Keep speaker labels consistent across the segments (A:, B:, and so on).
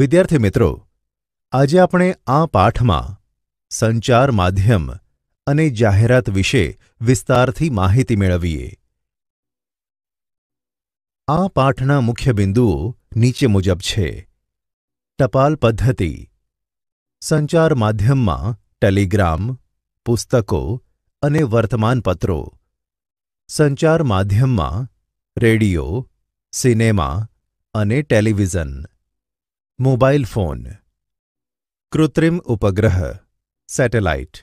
A: વિદ્યાર્થી મિત્રો આજે આપણે આ પાઠમાં સંચાર માધ્યમ અને જાહેરાત વિશે વિસ્તારથી માહિતી મેળવીએ આ પાઠના મુખ્ય બિંદુઓ નીચે મુજબ છે ટપાલ પદ્ધતિ સંચાર માધ્યમમાં ટેલિગ્રામ પુસ્તકો અને વર્તમાનપત્રો સંચાર માધ્યમમાં રેડિયો સિનેમા અને ટેલિવિઝન મોબાઈલ ફોન કૃત્રિમ ઉપગ્રહ સેટેલાઇટ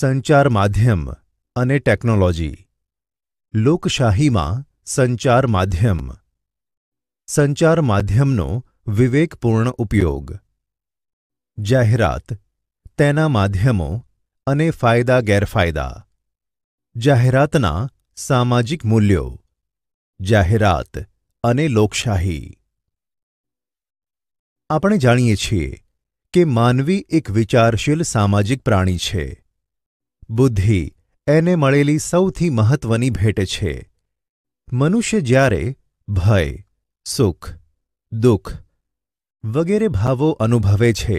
A: સંચાર માધ્યમ અને ટેકનોલોજી લોકશાહીમાં સંચાર માધ્યમ સંચાર માધ્યમનો વિવેકપૂર્ણ ઉપયોગ જાહેરાત તેના માધ્યમો અને ફાયદા ગેરફાયદા જાહેરાતના સામાજિક મૂલ્યો જાહેરાત અને લોકશાહી આપણે જાણીએ છીએ કે માનવી એક વિચારશીલ સામાજિક પ્રાણી છે બુદ્ધિ એને મળેલી સૌથી મહત્વની ભેટ છે મનુષ્ય જ્યારે ભય સુખ દુઃખ વગેરે ભાવો અનુભવે છે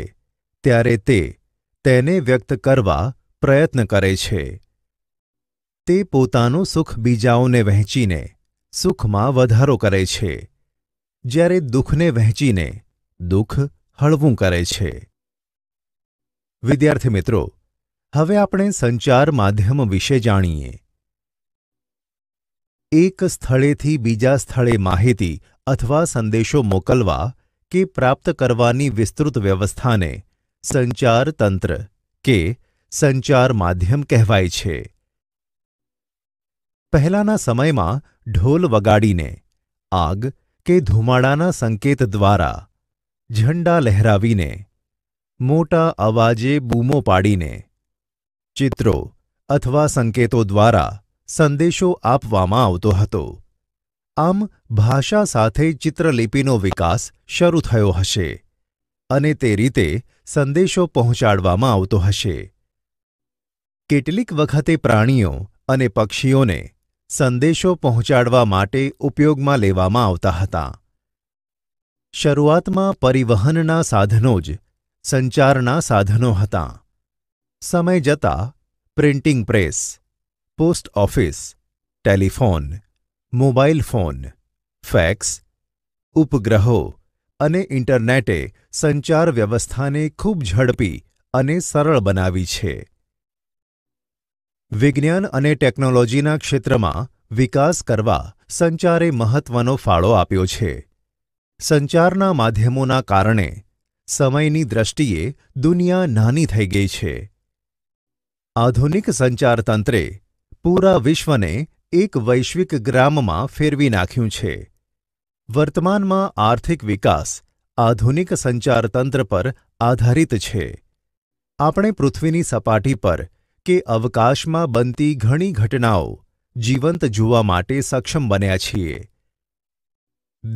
A: ત્યારે તે તેને વ્યક્ત કરવા પ્રયત્ન કરે છે તે પોતાનું સુખ બીજાઓને વહેંચીને સુખમાં વધારો કરે છે જ્યારે દુઃખને વહેંચીને દુઃખ હળવું કરે છે વિદ્યાર્થી મિત્રો હવે આપણે સંચાર માધ્યમ વિશે જાણીએ એક સ્થળેથી બીજા સ્થળે માહિતી અથવા સંદેશો મોકલવા કે પ્રાપ્ત કરવાની વિસ્તૃત વ્યવસ્થાને સંચાર તંત્ર કે સંચાર માધ્યમ કહેવાય છે પહેલાના સમયમાં ઢોલ વગાડીને આગ કે ધુમાડાના સંકેત દ્વારા ઝંડા લહેરાવીને મોટા અવાજે બૂમો પાડીને ચિત્રો અથવા સંકેતો દ્વારા સંદેશો આપવામાં આવતો હતો આમ ભાષા સાથે ચિત્રલિપિનો વિકાસ શરૂ થયો હશે અને તે રીતે સંદેશો પહોંચાડવામાં આવતો હશે કેટલીક વખતે પ્રાણીઓ અને પક્ષીઓને સંદેશો પહોંચાડવા માટે ઉપયોગમાં લેવામાં આવતા હતા શરૂઆતમાં પરિવહનના સાધનો જ સંચારના સાધનો હતાં સમય જતાં printing press post office telephone mobile phone fax ઉપગ્રહો અને ઇન્ટરનેટે સંચાર વ્યવસ્થાને ખૂબ ઝડપી અને સરળ બનાવી છે વિજ્ઞાન અને ટેકનોલોજીના ક્ષેત્રમાં વિકાસ કરવા સંચારે મહત્વનો ફાળો આપ્યો છે સંચારના માધ્યમોના કારણે સમયની દ્રષ્ટિએ દુનિયા નાની થઈ ગઈ છે આધુનિક સંચારતંત્રે પૂરા વિશ્વને એક વૈશ્વિક ગ્રામમાં ફેરવી નાખ્યું છે વર્તમાનમાં આર્થિક વિકાસ આધુનિક સંચારતંત્ર પર આધારિત છે આપણે પૃથ્વીની સપાટી પર કે અવકાશમાં બનતી ઘણી ઘટનાઓ જીવંત જોવા માટે સક્ષમ બન્યા છીએ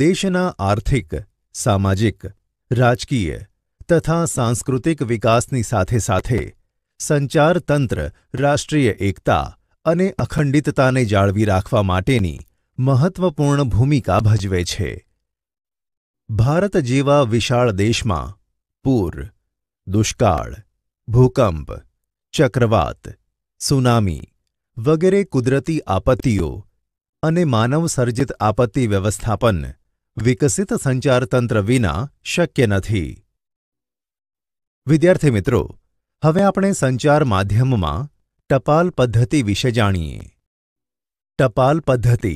A: દેશના આર્થિક સામાજિક રાજકીય તથા સાંસ્કૃતિક વિકાસની સાથે સાથે સંચાર તંત્ર રાષ્ટ્રીય એકતા અને અખંડિતતાને જાળવી રાખવા માટેની મહત્વપૂર્ણ ભૂમિકા ભજવે છે ભારત જેવા વિશાળ દેશમાં પૂર દુષ્કાળ ભૂકંપ ચક્રવાત સુનામી વગેરે કુદરતી આપત્તિઓ અને માનવ સર્જિત આપત્તિ વ્યવસ્થાપન વિકસિત સંચાર તંત્ર વિના શક્ય નથી વિદ્યાર્થી મિત્રો હવે આપણે સંચાર માધ્યમમાં ટપાલ પદ્ધતિ વિશે જાણીએ ટપાલ પદ્ધતિ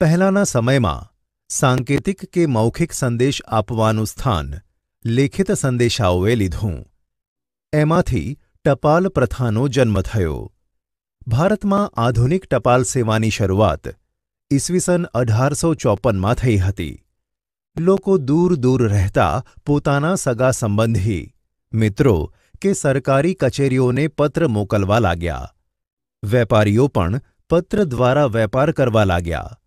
A: પહેલાના સમયમાં સાંકેતિક કે મૌખિક સંદેશ આપવાનું સ્થાન લેખિત સંદેશાઓએ લીધું એમાંથી ટપાલ પ્રથાનો જન્મ થયો ભારતમાં આધુનિક ટપાલ સેવાની શરૂઆત ઈસવીસન અઢારસો ચોપનમાં થઈ હતી લોકો દૂર દૂર રહેતા પોતાના સગા સંબંધી મિત્રો કે સરકારી કચેરીઓને પત્ર મોકલવા લાગ્યા વેપારીઓ પણ પત્ર દ્વારા વેપાર કરવા લાગ્યા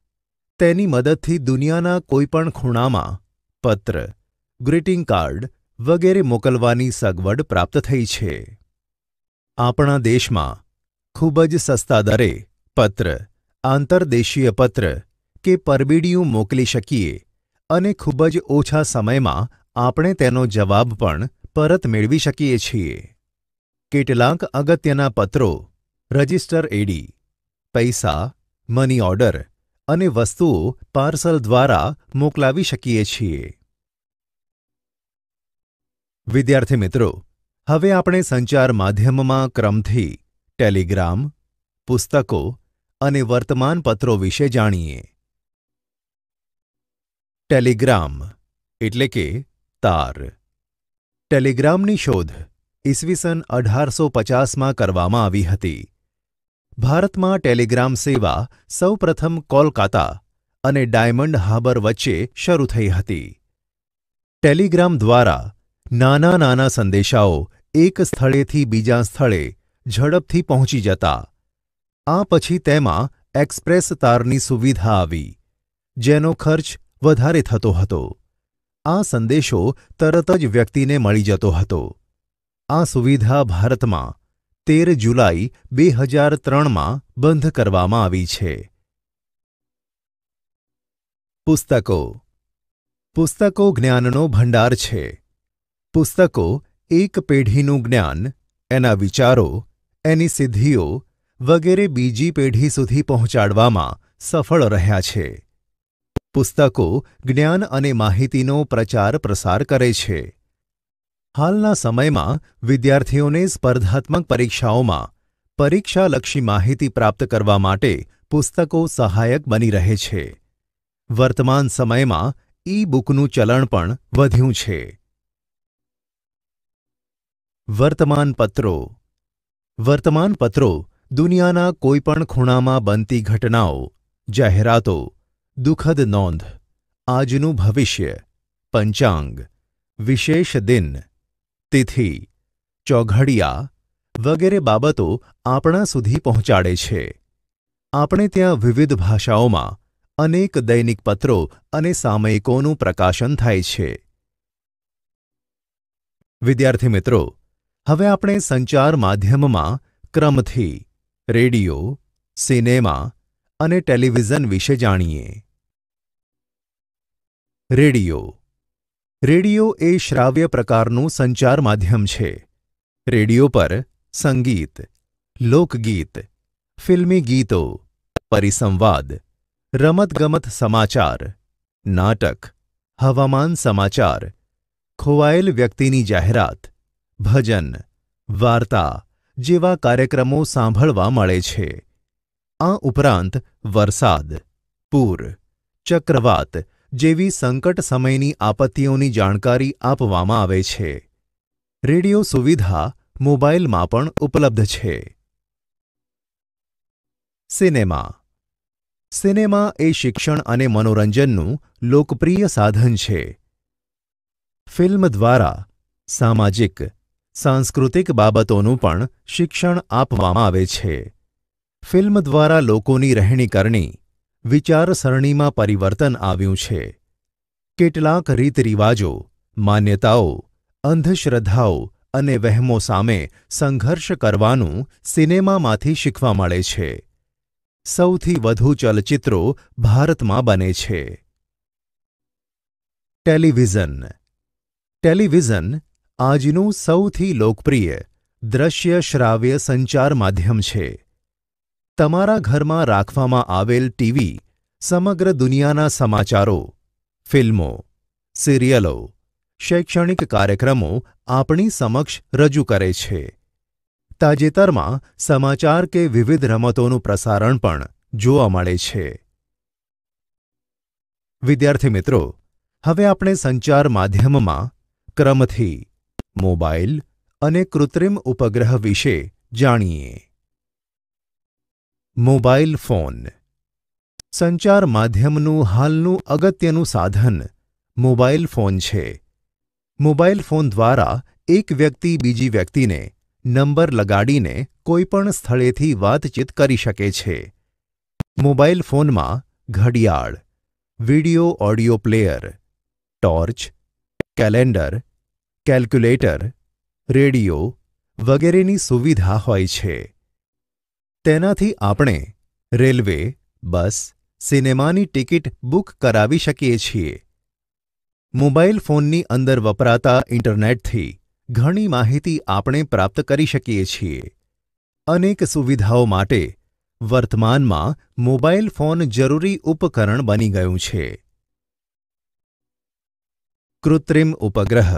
A: તેની મદદથી દુનિયાના કોઈપણ ખૂણામાં પત્ર ગ્રીટિંગ કાર્ડ વગેરે મોકલવાની સગવડ પ્રાપ્ત થઈ છે આપણા દેશમાં ખૂબ જ સસ્તા દરે પત્ર આંતરદેશીય પત્ર કે પરબીડિયું મોકલી શકીએ અને ખૂબ જ ઓછા સમયમાં આપણે તેનો જવાબ પણ પરત મેળવી શકીએ છીએ કેટલાંક અગત્યના પત્રો રજિસ્ટર એડી પૈસા મની ઓર્ડર અને વસ્તુઓ પાર્સલ દ્વારા મોકલાવી શકીએ છીએ વિદ્યાર્થી મિત્રો હવે આપણે સંચાર માધ્યમમાં ક્રમથી ટેલિગ્રામ પુસ્તકો અને વર્તમાનપત્રો વિશે જાણીએ ટેલિગ્રામ એટલે કે તાર ટેલિગ્રામની શોધ ઈસવીસન અઢારસો પચાસમાં કરવામાં આવી હતી ભારતમાં ટેલિગ્રામ સેવા સૌપ્રથમ કોલકાતા અને ડાયમંડ હાર્બર વચ્ચે શરૂ થઈ હતી ટેલિગ્રામ દ્વારા નાના નાના સંદેશાઓ એક સ્થળેથી બીજા સ્થળે ઝડપથી પહોંચી જતા આ પછી તેમાં એક્સપ્રેસ તારની સુવિધા આવી જેનો ખર્ચ વધારે થતો હતો આ સંદેશો તરત જ વ્યક્તિને મળી જતો હતો આ સુવિધા ભારતમાં તેર જુલાઈ બે હજાર ત્રણમાં બંધ કરવામાં આવી છે પુસ્તકો પુસ્તકો જ્ઞાનનો ભંડાર છે પુસ્તકો એક પેઢીનું જ્ઞાન એના વિચારો એની સિદ્ધિઓ વગેરે બીજી પેઢી સુધી પહોંચાડવામાં સફળ રહ્યા છે પુસ્તકો જ્ઞાન અને માહિતીનો પ્રચાર પ્રસાર કરે છે હાલના સમયમાં વિદ્યાર્થીઓને સ્પર્ધાત્મક પરીક્ષાઓમાં પરીક્ષાલક્ષી માહિતી પ્રાપ્ત કરવા માટે પુસ્તકો સહાયક બની રહે છે વર્તમાન સમયમાં ઈ બુકનું ચલણ પણ વધ્યું છે વર્તમાન પત્રો વર્તમાનપત્રો દુનિયાના કોઈપણ ખૂણામાં બનતી ઘટનાઓ જાહેરાતો દુઃખદ નોંધ આજનું ભવિષ્ય પંચાંગ વિશેષ દિન તિથિ ચોઘડિયા વગેરે બાબતો આપણા સુધી પહોંચાડે છે આપણે ત્યાં વિવિધ ભાષાઓમાં અનેક દૈનિક પત્રો અને સામયિકોનું પ્રકાશન થાય છે વિદ્યાર્થી મિત્રો હવે આપણે સંચાર માધ્યમમાં ક્રમથી રેડિયો સિનેમા અને ટેલિવિઝન વિશે જાણીએ રેડિયો રેડિયો એ શ્રાવ્ય પ્રકારનું સંચાર માધ્યમ છે રેડિયો પર સંગીત લોકગીત ફિલ્મી ગીતો પરિસંવાદ રમતગમત સમાચાર નાટક હવામાન સમાચાર ખોવાયેલ વ્યક્તિની જાહેરાત ભજન વાર્તા જેવા કાર્યક્રમો સાંભળવા મળે છે આ ઉપરાંત વરસાદ પૂર ચક્રવાત જેવી સંકટ સમયની આપત્તિઓની જાણકારી આપવામાં આવે છે રેડિયો સુવિધા મોબાઈલમાં પણ ઉપલબ્ધ છે સિનેમા સિનેમા એ શિક્ષણ અને મનોરંજનનું લોકપ્રિય સાધન છે ફિલ્મ દ્વારા સામાજિક સાંસ્કૃતિક બાબતોનું પણ શિક્ષણ આપવામાં આવે છે ફિલ્મ દ્વારા લોકોની રહેણીકરણી વિચારસરણીમાં પરિવર્તન આવ્યું છે કેટલાક રીતરિવાજો માન્યતાઓ અંધશ્રદ્ધાઓ અને વહેમો સામે સંઘર્ષ કરવાનું સિનેમામાંથી શીખવા મળે છે સૌથી વધુ ચલચિત્રો ભારતમાં બને છે ટેલિવિઝન ટેલિવિઝન આજનું સૌથી લોકપ્રિય દ્રશ્ય શ્રાવ્ય સંચાર માધ્યમ છે તમારા ઘરમાં રાખવામાં આવેલ ટીવી સમગ્ર દુનિયાના સમાચારો ફિલ્મો સિરિયલો શૈક્ષણિક કાર્યક્રમો આપણી સમક્ષ રજૂ કરે છે તાજેતરમાં સમાચાર કે વિવિધ રમતોનું પ્રસારણ પણ જોવા મળે છે વિદ્યાર્થી મિત્રો હવે આપણે સંચાર માધ્યમમાં ક્રમથી મોબાઈલ અને કૃત્રિમ ઉપગ્રહ વિશે જાણીએ મોબાઈલ ફોન સંચાર માધ્યમનું હાલનું અગત્યનું સાધન મોબાઈલ ફોન છે મોબાઈલ ફોન દ્વારા એક વ્યક્તિ બીજી વ્યક્તિને નંબર લગાડીને કોઈપણ સ્થળેથી વાતચીત કરી શકે છે મોબાઈલ ફોનમાં ઘડિયાળ video audio player torch calendar calculator radio વગેરેની સુવિધા હોય છે તેનાથી આપણે રેલવે બસ સિનેમાની ટિકિટ બુક કરાવી શકીએ છીએ મોબાઈલ ફોનની અંદર વપરાતા ઇન્ટરનેટથી ઘણી માહિતી આપણે પ્રાપ્ત કરી શકીએ છીએ અનેક સુવિધાઓ માટે વર્તમાનમાં મોબાઈલ ફોન જરૂરી ઉપકરણ બની ગયું છે કૃત્રિમ ઉપગ્રહ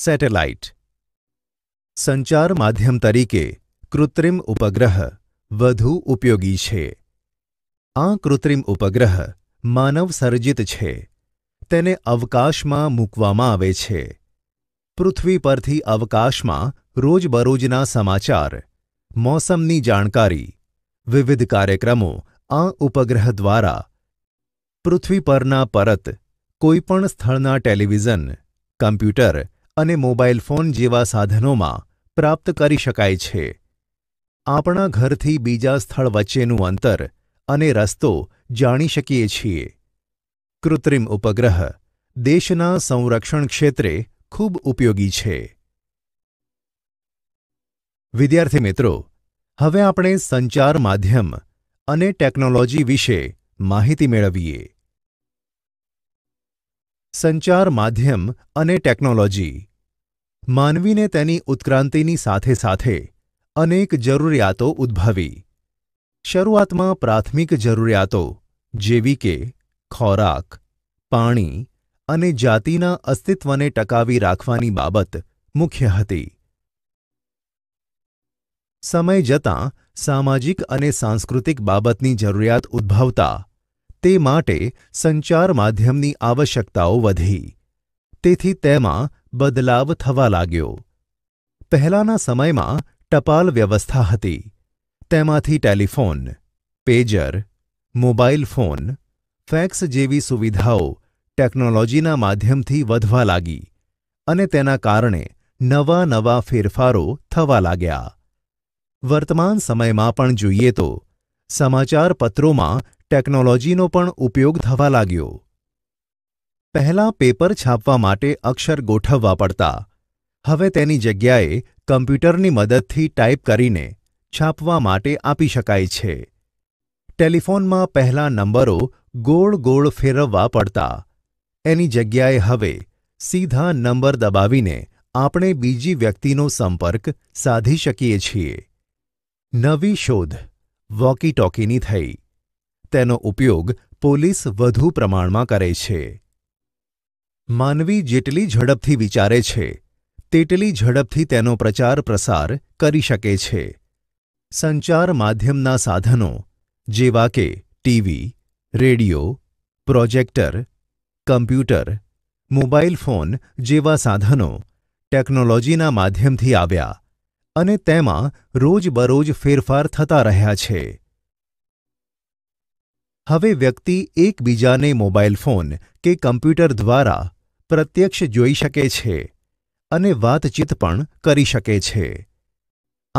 A: સેટેલાઇટ સંચાર માધ્યમ તરીકે કૃત્રિમ ઉપગ્રહ વધુ ઉપયોગી છે આ કૃત્રિમ ઉપગ્રહ માનવસર્જિત છે તેને અવકાશમાં મૂકવામાં આવે છે પૃથ્વી પરથી અવકાશમાં રોજબરોજના સમાચાર મોસમની જાણકારી વિવિધ કાર્યક્રમો આ ઉપગ્રહ દ્વારા પૃથ્વી પરના પરત કોઈપણ સ્થળના ટેલિવિઝન કમ્પ્યુટર અને મોબાઇલ ફોન જેવા સાધનોમાં પ્રાપ્ત કરી શકાય છે આપણા ઘરથી બીજા સ્થળ વચ્ચેનું અંતર અને રસ્તો જાણી શકીએ છીએ કૃત્રિમ ઉપગ્રહ દેશના સંરક્ષણ ક્ષેત્રે ખૂબ ઉપયોગી છે વિદ્યાર્થી મિત્રો હવે આપણે સંચાર માધ્યમ અને ટેકનોલોજી વિશે માહિતી મેળવીએ સંચાર માધ્યમ અને ટેકનોલોજી માનવીને તેની ઉત્ક્રાંતિની સાથે સાથે અનેક જરૂરિયાતો ઉદ્ભવી શરૂઆતમાં પ્રાથમિક જરૂરિયાતો જેવી કે ખોરાક પાણી અને જાતિના અસ્તિત્વને ટકાવી રાખવાની બાબત મુખ્ય હતી સમય જતાં સામાજિક અને સાંસ્કૃતિક બાબતની જરૂરિયાત ઉદ્ભવતા તે માટે સંચાર માધ્યમની આવશ્યકતાઓ વધી તેથી તેમાં બદલાવ થવા લાગ્યો પહેલાના સમયમાં ટપાલ વ્યવસ્થા હતી તેમાંથી telephone pager mobile phone fax જેવી સુવિધાઓ ટેકનોલોજીના માધ્યમથી વધવા લાગી અને તેના કારણે નવા નવા ફેરફારો થવા લાગ્યા વર્તમાન સમયમાં પણ જોઈએ તો સમાચારપત્રોમાં ટેકનોલોજીનો પણ ઉપયોગ થવા લાગ્યો પહેલાં પેપર છાપવા માટે અક્ષર ગોઠવવા પડતા હવે તેની જગ્યાએ કમ્પ્યુટરની મદદથી ટાઈપ કરીને છાપવા માટે આપી શકાય છે ટેલિફોનમાં પહેલાં નંબરો ગોળ ગોળ ફેરવવા પડતા એની જગ્યાએ હવે સીધા નંબર દબાવીને આપણે બીજી વ્યક્તિનો સંપર્ક સાધી શકીએ છીએ નવી શોધ વોકી ટોકીની થઈ તેનો ઉપયોગ પોલીસ વધુ પ્રમાણમાં કરે છે માનવી જેટલી ઝડપથી વિચારે છે તેટલી ઝડપથી તેનો પ્રચાર પ્રસાર કરી શકે છે સંચાર માધ્યમના સાધનો જેવા કે TV radio projector computer mobile phone જેવા સાધનો ટેકનોલોજીના માધ્યમથી આવ્યા અને તેમાં રોજબરોજ ફેરફાર થતા રહ્યા છે હવે વ્યક્તિ એકબીજાને મોબાઈલ ફોન કે કમ્પ્યુટર દ્વારા પ્રત્યક્ષ જોઈ શકે છે અને વાતચીત પણ કરી શકે છે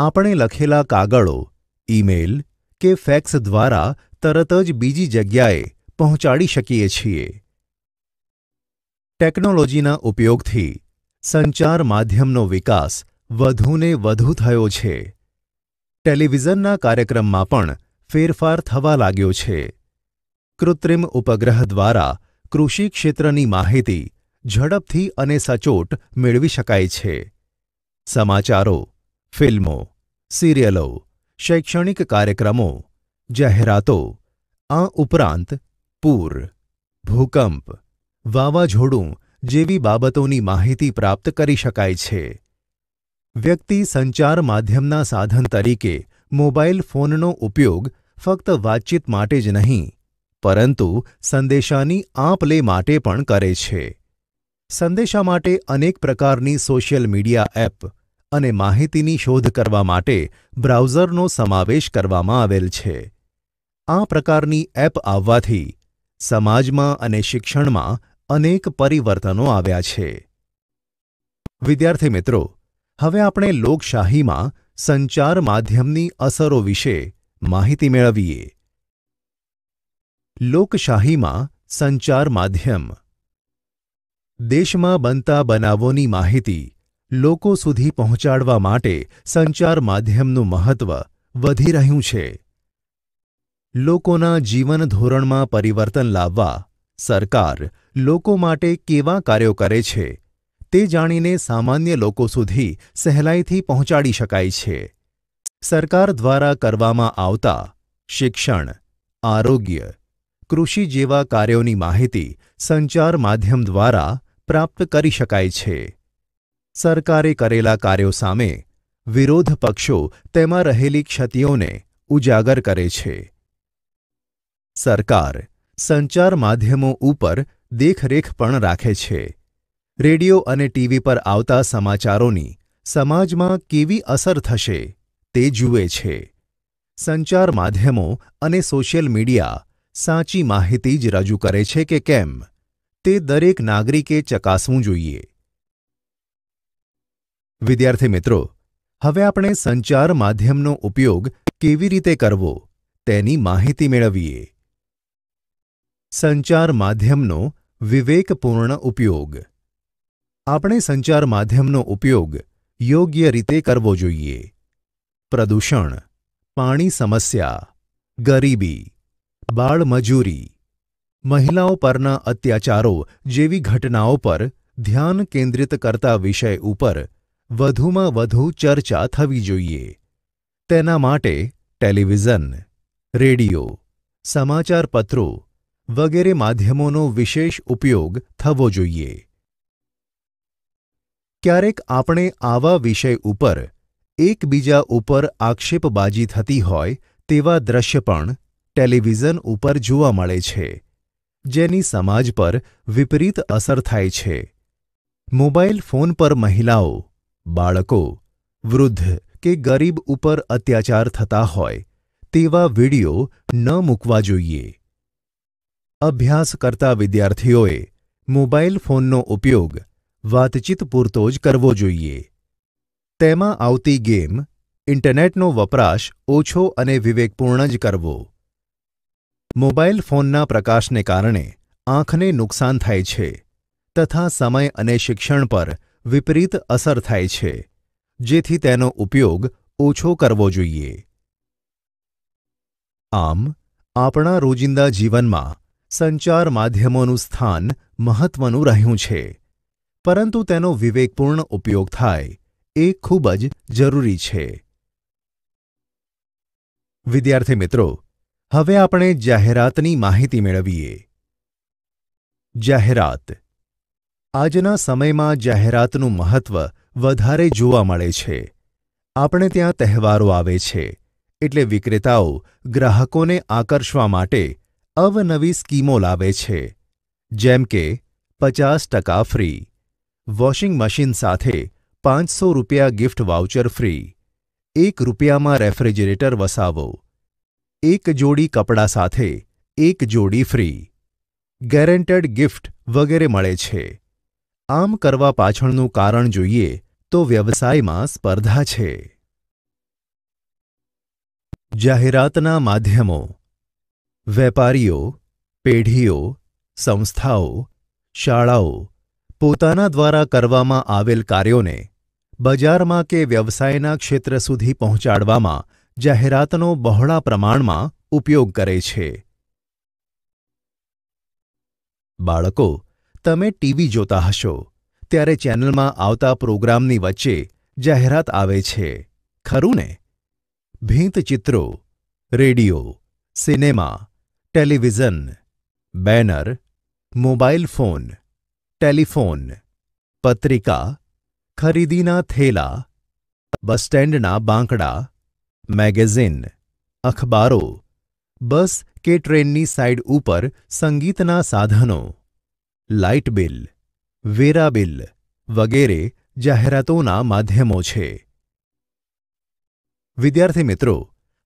A: આપણે લખેલા કાગળો ઈમેલ કે ફેક્સ દ્વારા તરત જ બીજી જગ્યાએ પહોંચાડી શકીએ છીએ ટેકનોલોજીના ઉપયોગથી સંચાર માધ્યમનો વિકાસ વધુને વધુ થયો છે ટેલિવિઝનના કાર્યક્રમમાં પણ ફેરફાર થવા લાગ્યો છે કૃત્રિમ ઉપગ્રહ દ્વારા કૃષિ ક્ષેત્રની માહિતી ઝડપથી અને સચોટ મેળવી શકાય છે સમાચારો ફિલ્મો સિરિયલો શૈક્ષણિક કાર્યક્રમો જાહેરાતો આ ઉપરાંત પૂર ભૂકંપ વાવાઝોડું જેવી બાબતોની માહિતી પ્રાપ્ત કરી શકાય છે વ્યક્તિ સંચાર માધ્યમના સાધન તરીકે મોબાઈલ ફોનનો ઉપયોગ ફક્ત વાતચીત માટે જ નહીં પરંતુ સંદેશાની આપ લે માટે પણ કરે છે સંદેશા માટે અનેક પ્રકારની સોશિયલ મીડિયા એપ અને માહિતીની શોધ કરવા માટે બ્રાઉઝરનો સમાવેશ કરવામાં આવેલ છે આ પ્રકારની એપ આવવાથી સમાજમાં અને શિક્ષણમાં અનેક પરિવર્તનો આવ્યા છે વિદ્યાર્થી મિત્રો હવે આપણે લોકશાહીમાં સંચાર માધ્યમની અસરો વિશે માહિતી મેળવીએ લોકશાહીમાં સંચાર માધ્યમ દેશમાં બનતા બનાવોની માહિતી લોકો સુધી પહોંચાડવા માટે સંચાર માધ્યમનું મહત્વ વધી રહ્યું છે લોકોના જીવનધોરણમાં પરિવર્તન લાવવા સરકાર લોકો માટે કેવા કાર્યો કરે છે તે જાણીને સામાન્ય લોકો સુધી સહેલાઈથી પહોંચાડી શકાય છે સરકાર દ્વારા કરવામાં આવતા શિક્ષણ આરોગ્ય કૃષિ જેવા કાર્યોની માહિતી સંચાર માધ્યમ દ્વારા પ્રાપ્ત કરી શકાય છે સરકારે કરેલા કાર્યો સામે વિરોધ પક્ષો તેમાં રહેલી ક્ષતિઓને ઉજાગર કરે છે સરકાર સંચાર માધ્યમો ઉપર દેખરેખ પણ રાખે છે રેડિયો અને ટીવી પર આવતા સમાચારોની સમાજમાં કેવી અસર થશે તે જુએ છે સંચાર માધ્યમો અને સોશિયલ મીડિયા સાચી માહિતી જ રજૂ કરે છે કે કેમ તે દરેક નાગરિકે ચકાસવું જોઈએ વિદ્યાર્થી મિત્રો હવે આપણે સંચાર માધ્યમનો ઉપયોગ કેવી રીતે કરવો તેની માહિતી મેળવીએ સંચાર માધ્યમનો વિવેકપૂર્ણ ઉપયોગ આપણે સંચાર માધ્યમનો ઉપયોગ યોગ્ય રીતે કરવો જોઈએ પ્રદૂષણ પાણી સમસ્યા ગરીબી બાળ મજૂરી મહિલાઓ પરના અત્યાચારો જેવી ઘટનાઓ પર ધ્યાન કેન્દ્રિત કરતા વિષય ઉપર વધુમાં વધુ ચર્ચા થવી જોઈએ તેના માટે ટેલિવિઝન રેડિયો સમાચારપત્રો વગેરે માધ્યમોનો વિશેષ ઉપયોગ થવો જોઈએ ક્યારેક આપણે આવા વિષય ઉપર એકબીજા ઉપર આક્ષેપબાજી થતી હોય તેવા દ્રશ્ય પણ ટેલિવિઝન ઉપર જોવા મળે છે જેની સમાજ પર વિપરીત અસર થાય છે મોબાઈલ ફોન પર મહિલાઓ બાળકો વૃદ્ધ કે ગરીબ ઉપર અત્યાચાર થતા હોય તેવા વિડિયો ન મૂકવા જોઈએ અભ્યાસ કરતા વિદ્યાર્થીઓએ મોબાઈલ ફોનનો ઉપયોગ વાતચીત પૂરતો જ કરવો જોઈએ તેમાં આવતી ગેમ ઇન્ટરનેટનો વપરાશ ઓછો અને વિવેકપૂર્ણ જ કરવો મોબાઇલ ફોનના પ્રકાશને કારણે આંખને નુકસાન થાય છે તથા સમય અને શિક્ષણ પર વિપરીત અસર થાય છે જેથી તેનો ઉપયોગ ઓછો કરવો જોઈએ આમ આપણા રોજિંદા જીવનમાં સંચાર માધ્યમોનું સ્થાન મહત્વનું રહ્યું છે પરંતુ તેનો વિવેકપૂર્ણ ઉપયોગ થાય એ ખૂબ જ જરૂરી છે વિદ્યાર્થી મિત્રો હવે આપણે જાહેરાતની માહિતી મેળવીએ જાહેરાત આજના સમયમાં જાહેરાતનું મહત્વ વધારે જોવા મળે છે આપણે ત્યાં તહેવારો આવે છે એટલે વિક્રેતાઓ ગ્રાહકોને આકર્ષવા માટે અવનવી સ્કીમો લાવે છે જેમ કે પચાસ ટકા ફ્રી વોશિંગ મશીન સાથે પાંચસો રૂપિયા ગિફ્ટ વાઉચર ફ્રી એક રૂપિયામાં રેફ્રિજરેટર વસાવો એક જોડી કપડાં સાથે એક જોડી ફ્રી ગેરેન્ટેડ ગિફ્ટ વગેરે મળે છે આમ કરવા પાછળનું કારણ જોઈએ તો વ્યવસાયમાં સ્પર્ધા છે જાહેરાતના માધ્યમો વેપારીઓ પેઢીઓ સંસ્થાઓ શાળાઓ પોતાના દ્વારા કરવામાં આવેલ કાર્યોને બજારમાં કે વ્યવસાયના ક્ષેત્ર સુધી પહોંચાડવામાં જાહેરાતનો બહોળા પ્રમાણમાં ઉપયોગ કરે છે બાળકો તમે ટીવી જોતા હશો ત્યારે ચેનલમાં આવતા પ્રોગ્રામની વચ્ચે જાહેરાત આવે છે ખરું ને ભીંતચિત્રો radio cinema television banner mobile phone telephone પત્રિકા ખરીદીના થેલા બસ સ્ટેન્ડના બાંકડા મેગેઝિન અખબારો બસ કે ટ્રેનની સાઇડ ઉપર સંગીતના સાધનો લાઇટ બિલ વેરા બિલ વગેરે જાહેરાતોના માધ્યમો છે વિદ્યાર્થી મિત્રો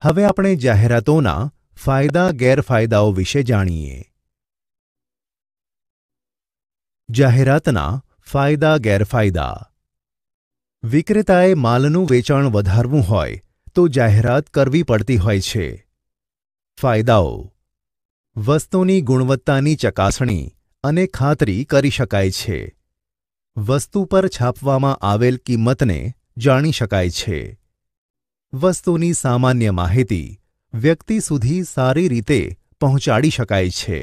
A: હવે આપણે જાહેરાતોના ફાયદા ગેરફાયદાઓ વિશે જાણીએ જાહેરાતના ફાયદા ગેરફાયદા વિક્રેતાએ માલનું વેચાણ વધારવું હોય તો જાહેરાત કરવી પડતી હોય છે ફાયદાઓ વસ્તુની ગુણવત્તાની ચકાસણી અને ખાતરી કરી શકાય છે વસ્તુ પર છાપવામાં આવેલ કિંમતને જાણી શકાય છે વસ્તુની સામાન્ય માહિતી વ્યક્તિ સુધી સારી રીતે પહોંચાડી શકાય છે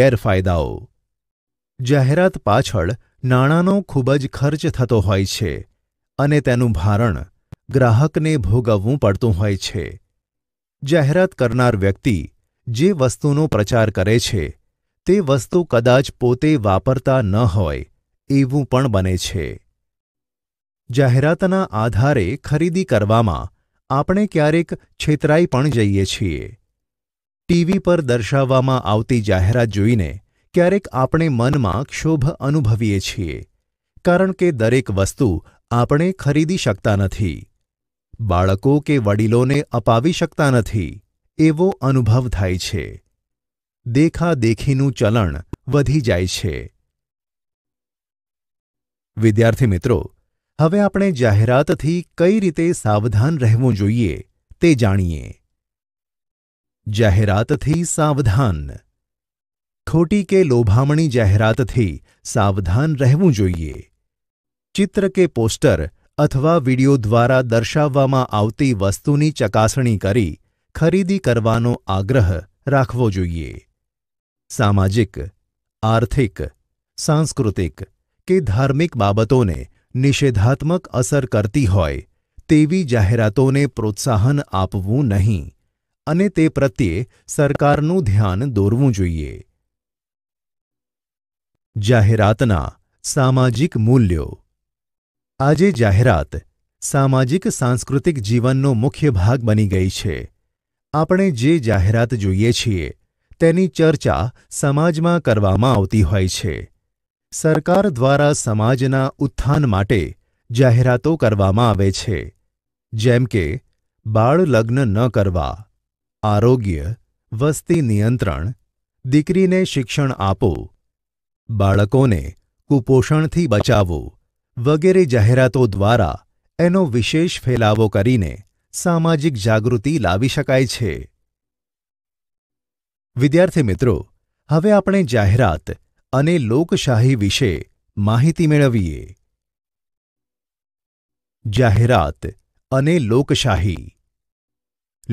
A: ગેરફાયદાઓ જાહેરાત પાછળ નાણાંનો ખૂબ જ ખર્ચ થતો હોય છે અને તેનું ભારણ ગ્રાહકને ભોગવવું પડતું હોય છે જાહેરાત કરનાર વ્યક્તિ જે વસ્તુનો પ્રચાર કરે છે તે વસ્તુ કદાચ પોતે વાપરતા ન હોય એવું પણ બને છે જાહેરાતના આધારે ખરીદી કરવામાં આપણે ક્યારેક છેતરાઈ પણ જઈએ છીએ ટીવી પર દર્શાવવામાં આવતી જાહેરાત જોઈને ક્યારેક આપણે મનમાં ક્ષોભ અનુભવીએ છીએ કારણ કે દરેક વસ્તુ આપણે ખરીદી શકતા નથી બાળકો કે વડીલોને અપાવી શકતા નથી એવો અનુભવ થાય છે દેખાદેખીનું ચલણ વધી જાય છે વિદ્યાર્થી મિત્રો હવે આપણે જાહેરાતથી કઈ રીતે સાવધાન રહેવું જોઈએ તે જાણીએ જાહેરાતથી સાવધાન ખોટી કે લોભામણી જાહેરાતથી સાવધાન રહેવું જોઈએ ચિત્ર કે પોસ્ટર અથવા વિડિયો દ્વારા દર્શાવવામાં આવતી વસ્તુની ચકાસણી કરી ખરીદી કરવાનો આગ્રહ રાખવો જોઈએ સામાજિક આર્થિક સાંસ્કૃતિક કે ધાર્મિક બાબતોને નિષેધાત્મક અસર કરતી હોય તેવી જાહેરાતોને પ્રોત્સાહન આપવું નહીં અને તે પ્રત્યે સરકારનું ધ્યાન દોરવું જોઈએ જાહેરાતના સામાજિક મૂલ્યો આજે જાહેરાત સામાજિક સાંસ્કૃતિક જીવનનો મુખ્ય ભાગ બની ગઈ છે આપણે જે જાહેરાત જોઈએ છીએ તેની ચર્ચા સમાજમાં કરવામાં આવતી હોય છે સરકાર દ્વારા સમાજના ઉત્થાન માટે જાહેરાતો કરવામાં આવે છે જેમ કે બાળ લગ્ન ન કરવા આરોગ્ય વસ્તી નિયંત્રણ દીકરીને શિક્ષણ આપો બાળકોને કુપોષણથી બચાવવું વગેરે જાહેરાતો દ્વારા એનો વિશેષ ફેલાવો કરીને સામાજિક જાગૃતિ લાવી શકાય છે વિદ્યાર્થી મિત્રો હવે આપણે જાહેરાત અને લોકશાહી વિશે માહિતી મેળવીએ જાહેરાત અને લોકશાહી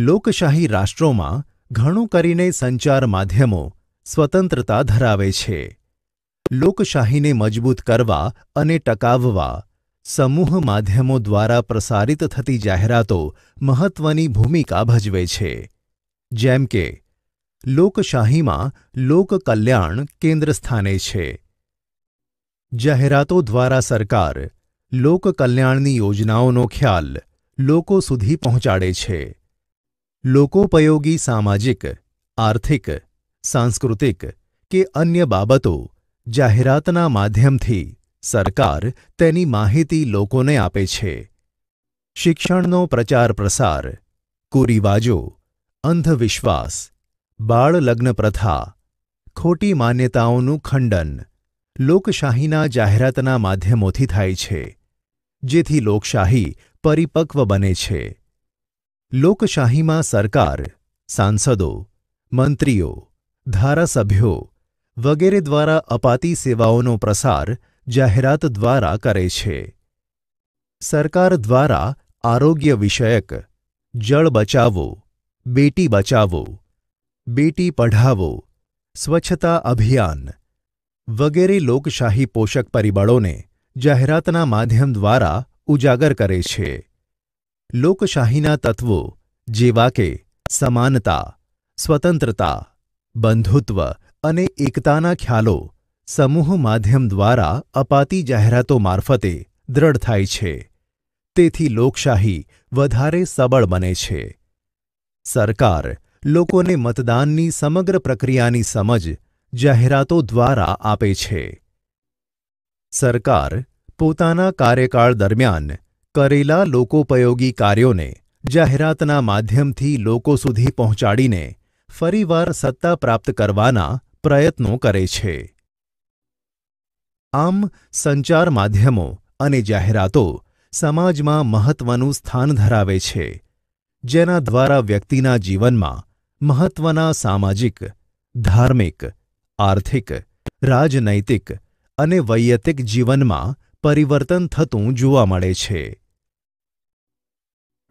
A: લોકશાહી રાષ્ટ્રોમાં ઘણું કરીને સંચાર માધ્યમો સ્વતંત્રતા ધરાવે છે લોકશાહીને મજબૂત કરવા અને ટકાવવા સમૂહ માધ્યમો દ્વારા પ્રસારિત થતી જાહેરાતો મહત્વની ભૂમિકા ભજવે છે જેમ કે લોકશાહીમાં લોક કલ્યાણ કેન્દ્ર સ્થાને છે જાહેરાતો દ્વારા સરકાર લોકકલ્યાણની યોજનાઓનો ખ્યાલ લોકો સુધી પહોંચાડે છે લોકોપયોગી સામાજિક આર્થિક સાંસ્કૃતિક કે અન્ય બાબતો જાહેરાતના માધ્યમથી સરકાર તેની માહિતી લોકોને આપે છે શિક્ષણનો પ્રચાર પ્રસાર કુરિવાજો અંધવિશ્વાસ બાળ લગ્ન પ્રથા ખોટી માન્યતાઓનું ખંડન લોકશાહીના જાહેરાતના માધ્યમોથી થાય છે જેથી લોકશાહી પરિપક્વ બને છે લોકશાહીમાં સરકાર સાંસદો મંત્રીઓ ધારાસભ્યો વગેરે દ્વારા અપાતી સેવાઓનો પ્રસાર જાહેરાત દ્વારા કરે છે સરકાર દ્વારા આરોગ્ય વિષયક જળ બચાવો બેટી બચાવો બેટી પઢાવો સ્વચ્છતા અભિયાન વગેરે લોકશાહી પોષક પરિબળોને જાહેરાતના માધ્યમ દ્વારા ઉજાગર કરે છે લોકશાહીના તત્વો જેવા કે સમાનતા સ્વતંત્રતા બંધુત્વ અને એકતાના ખ્યાલો સમૂહ માધ્યમ દ્વારા અપાતી જાહેરાતો મારફતે દ્રઢ થાય છે તેથી લોકશાહી વધારે સબળ બને છે સરકાર લોકોને મતદાનની સમગ્ર પ્રક્રિયાની સમજ જાહેરાતો દ્વારા આપે છે સરકાર પોતાના કાર્યકાળ દરમિયાન કરેલા લોકોપયોગી કાર્યોને જાહેરાતના માધ્યમથી લોકો સુધી પહોંચાડીને ફરીવાર સત્તા પ્રાપ્ત કરવાના પ્રયત્નો કરે છે આમ સંચાર માધ્યમો અને જાહેરાતો સમાજમાં મહત્વનું સ્થાન ધરાવે છે જેના દ્વારા વ્યક્તિના જીવનમાં મહત્વના સામાજિક ધાર્મિક આર્થિક રાજનૈતિક અને વૈયક્તિક જીવનમાં પરિવર્તન થતું જોવા મળે છે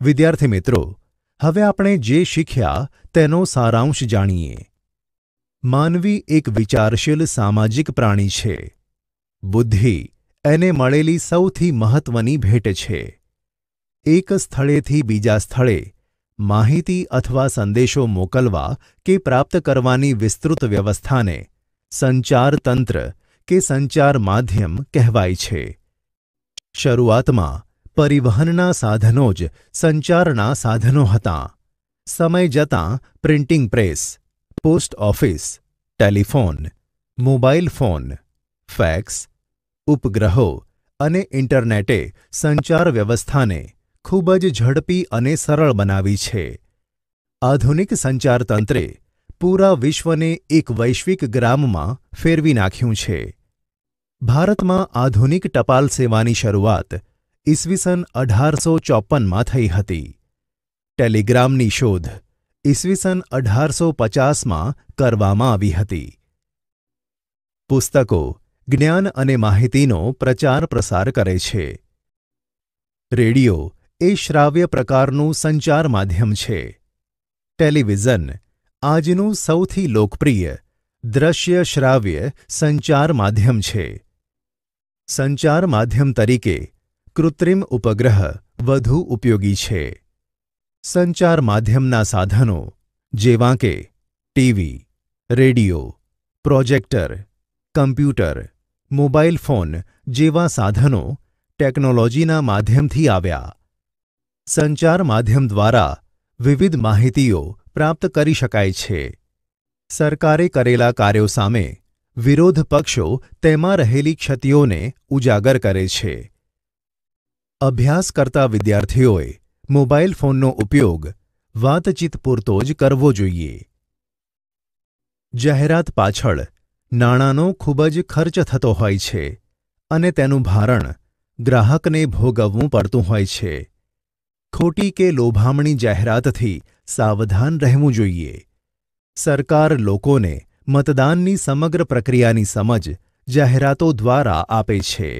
A: વિદ્યાર્થી મિત્રો હવે આપણે જે શીખ્યા તેનો સારાંશ જાણીએ માનવી એક વિચારશીલ સામાજિક પ્રાણી છે બુદ્ધિ એને મળેલી સૌથી મહત્વની ભેટ છે એક સ્થળેથી બીજા સ્થળે માહિતી અથવા સંદેશો મોકલવા કે પ્રાપ્ત કરવાની વિસ્તૃત વ્યવસ્થાને સંચાર તંત્ર કે સંચાર માધ્યમ કહેવાય છે શરૂઆતમાં પરિવહનના સાધનો જ સંચારના સાધનો હતા સમય જતાં printing press post office telephone mobile phone fax ઉપગ્રહો અને ઇન્ટરનેટે સંચાર વ્યવસ્થાને ખૂબ જ ઝડપી અને સરળ બનાવી છે આધુનિક સંચારતંત્રે પૂરા વિશ્વને એક વૈશ્વિક ગ્રામમાં ફેરવી નાખ્યું છે ભારતમાં આધુનિક ટપાલ સેવાની શરૂઆત ઈસવીસન અઢારસો ચોપનમાં થઈ હતી ટેલિગ્રામની શોધ ઈસવીસન અઢારસો પચાસમાં કરવામાં આવી હતી પુસ્તકો જ્ઞાન અને માહિતીનો પ્રચાર પ્રસાર કરે છે રેડિયો એ શ્રાવ્ય પ્રકારનું સંચાર માધ્યમ છે ટેલિવિઝન આજનું સૌથી લોકપ્રિય દ્રશ્ય શ્રાવ્ય સંચાર માધ્યમ છે સંચાર માધ્યમ તરીકે કૃત્રિમ ઉપગ્રહ વધુ ઉપયોગી છે સંચાર માધ્યમના સાધનો જેવાં કે TV radio projector computer mobile phone જેવા સાધનો ટેકનોલોજીના માધ્યમથી આવ્યા સંચાર માધ્યમ દ્વારા વિવિધ માહિતીઓ પ્રાપ્ત કરી શકાય છે સરકારે કરેલા કાર્યો સામે વિરોધ પક્ષો તેમાં રહેલી ક્ષતિઓને ઉજાગર કરે છે અભ્યાસ કરતા વિદ્યાર્થીઓએ મોબાઈલ ફોનનો ઉપયોગ વાતચીત પૂરતો જ કરવો જોઈએ જાહેરાત પાછળ નાણાંનો ખૂબ જ ખર્ચ થતો હોય છે અને તેનું ભારણ ગ્રાહકને ભોગવવું પડતું હોય છે ખોટી કે લોભામણી જાહેરાતથી સાવધાન રહેવું જોઈએ સરકાર લોકોને મતદાનની સમગ્ર પ્રક્રિયાની સમજ જાહેરાતો દ્વારા આપે છે